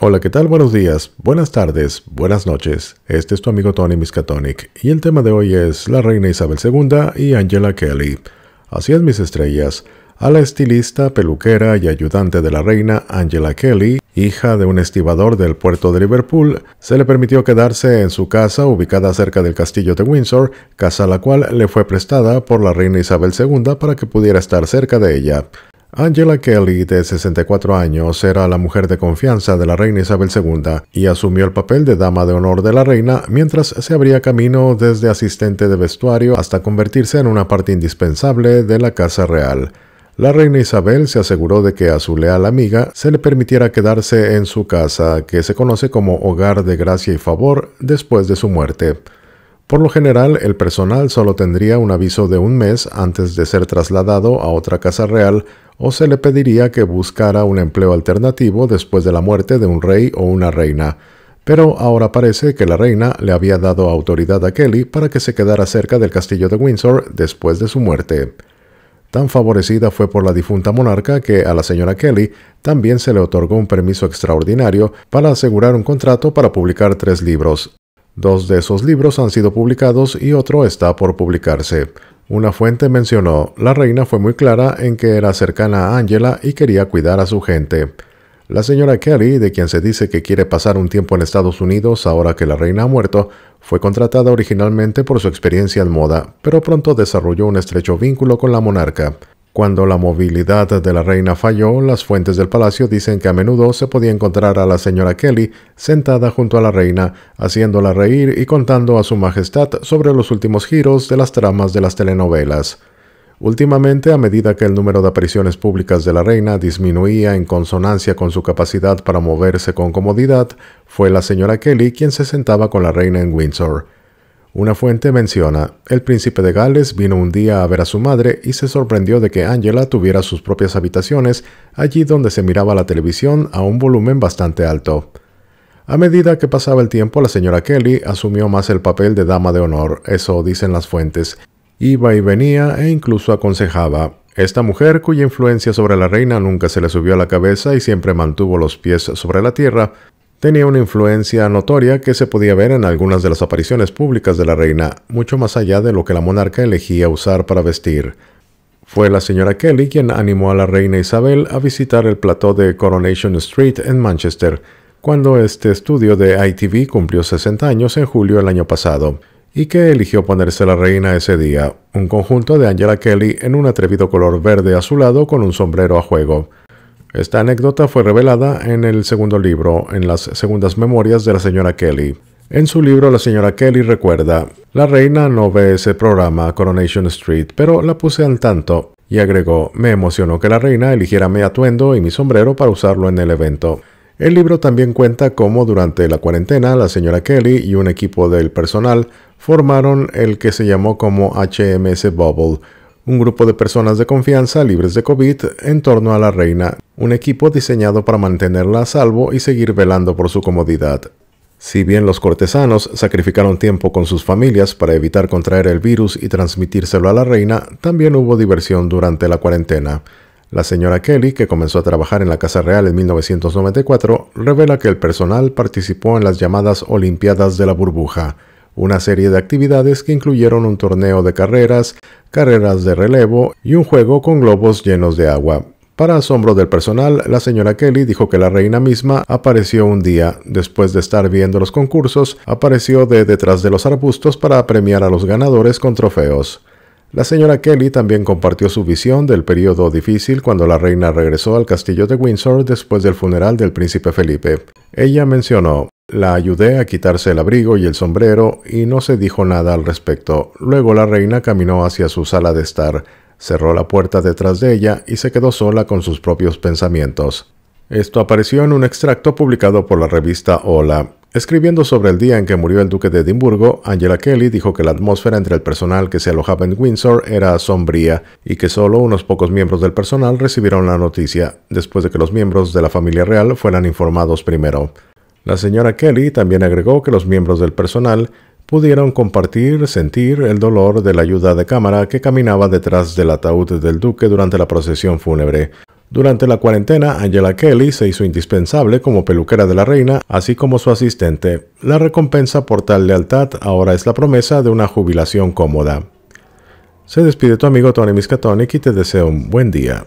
Hola, ¿qué tal? Buenos días, buenas tardes, buenas noches. Este es tu amigo Tony Miskatonic y el tema de hoy es la reina Isabel II y Angela Kelly. Así es, mis estrellas. A la estilista, peluquera y ayudante de la reina Angela Kelly, hija de un estibador del puerto de Liverpool, se le permitió quedarse en su casa ubicada cerca del castillo de Windsor, casa la cual le fue prestada por la reina Isabel II para que pudiera estar cerca de ella. Angela Kelly, de 64 años, era la mujer de confianza de la reina Isabel II y asumió el papel de dama de honor de la reina mientras se abría camino desde asistente de vestuario hasta convertirse en una parte indispensable de la Casa Real. La reina Isabel se aseguró de que a su leal amiga se le permitiera quedarse en su casa, que se conoce como Hogar de Gracia y Favor, después de su muerte. Por lo general, el personal solo tendría un aviso de un mes antes de ser trasladado a otra casa real o se le pediría que buscara un empleo alternativo después de la muerte de un rey o una reina. Pero ahora parece que la reina le había dado autoridad a Kelly para que se quedara cerca del castillo de Windsor después de su muerte. Tan favorecida fue por la difunta monarca que a la señora Kelly también se le otorgó un permiso extraordinario para asegurar un contrato para publicar tres libros, Dos de esos libros han sido publicados y otro está por publicarse. Una fuente mencionó, la reina fue muy clara en que era cercana a Angela y quería cuidar a su gente. La señora Kelly, de quien se dice que quiere pasar un tiempo en Estados Unidos ahora que la reina ha muerto, fue contratada originalmente por su experiencia en moda, pero pronto desarrolló un estrecho vínculo con la monarca. Cuando la movilidad de la reina falló, las fuentes del palacio dicen que a menudo se podía encontrar a la señora Kelly sentada junto a la reina, haciéndola reír y contando a su majestad sobre los últimos giros de las tramas de las telenovelas. Últimamente, a medida que el número de apariciones públicas de la reina disminuía en consonancia con su capacidad para moverse con comodidad, fue la señora Kelly quien se sentaba con la reina en Windsor. Una fuente menciona, el príncipe de Gales vino un día a ver a su madre y se sorprendió de que Angela tuviera sus propias habitaciones allí donde se miraba la televisión a un volumen bastante alto. A medida que pasaba el tiempo, la señora Kelly asumió más el papel de dama de honor, eso dicen las fuentes. Iba y venía e incluso aconsejaba. Esta mujer, cuya influencia sobre la reina nunca se le subió a la cabeza y siempre mantuvo los pies sobre la tierra, tenía una influencia notoria que se podía ver en algunas de las apariciones públicas de la reina, mucho más allá de lo que la monarca elegía usar para vestir. Fue la señora Kelly quien animó a la reina Isabel a visitar el plató de Coronation Street en Manchester, cuando este estudio de ITV cumplió 60 años en julio del año pasado, y que eligió ponerse la reina ese día, un conjunto de Angela Kelly en un atrevido color verde azulado con un sombrero a juego. Esta anécdota fue revelada en el segundo libro, en las segundas memorias de la señora Kelly. En su libro, la señora Kelly recuerda, la reina no ve ese programa Coronation Street, pero la puse al tanto, y agregó, me emocionó que la reina eligiera mi atuendo y mi sombrero para usarlo en el evento. El libro también cuenta cómo durante la cuarentena la señora Kelly y un equipo del personal formaron el que se llamó como HMS Bubble, un grupo de personas de confianza libres de COVID en torno a la reina, un equipo diseñado para mantenerla a salvo y seguir velando por su comodidad. Si bien los cortesanos sacrificaron tiempo con sus familias para evitar contraer el virus y transmitírselo a la reina, también hubo diversión durante la cuarentena. La señora Kelly, que comenzó a trabajar en la Casa Real en 1994, revela que el personal participó en las llamadas Olimpiadas de la Burbuja, una serie de actividades que incluyeron un torneo de carreras, carreras de relevo y un juego con globos llenos de agua. Para asombro del personal, la señora Kelly dijo que la reina misma apareció un día, después de estar viendo los concursos, apareció de detrás de los arbustos para premiar a los ganadores con trofeos. La señora Kelly también compartió su visión del periodo difícil cuando la reina regresó al castillo de Windsor después del funeral del príncipe Felipe. Ella mencionó, la ayudé a quitarse el abrigo y el sombrero y no se dijo nada al respecto. Luego la reina caminó hacia su sala de estar, cerró la puerta detrás de ella y se quedó sola con sus propios pensamientos. Esto apareció en un extracto publicado por la revista Hola. Escribiendo sobre el día en que murió el duque de Edimburgo, Angela Kelly dijo que la atmósfera entre el personal que se alojaba en Windsor era sombría y que solo unos pocos miembros del personal recibieron la noticia, después de que los miembros de la familia real fueran informados primero. La señora Kelly también agregó que los miembros del personal pudieron compartir, sentir el dolor de la ayuda de cámara que caminaba detrás del ataúd del duque durante la procesión fúnebre. Durante la cuarentena, Angela Kelly se hizo indispensable como peluquera de la reina, así como su asistente. La recompensa por tal lealtad ahora es la promesa de una jubilación cómoda. Se despide tu amigo Tony Miskatonic y te deseo un buen día.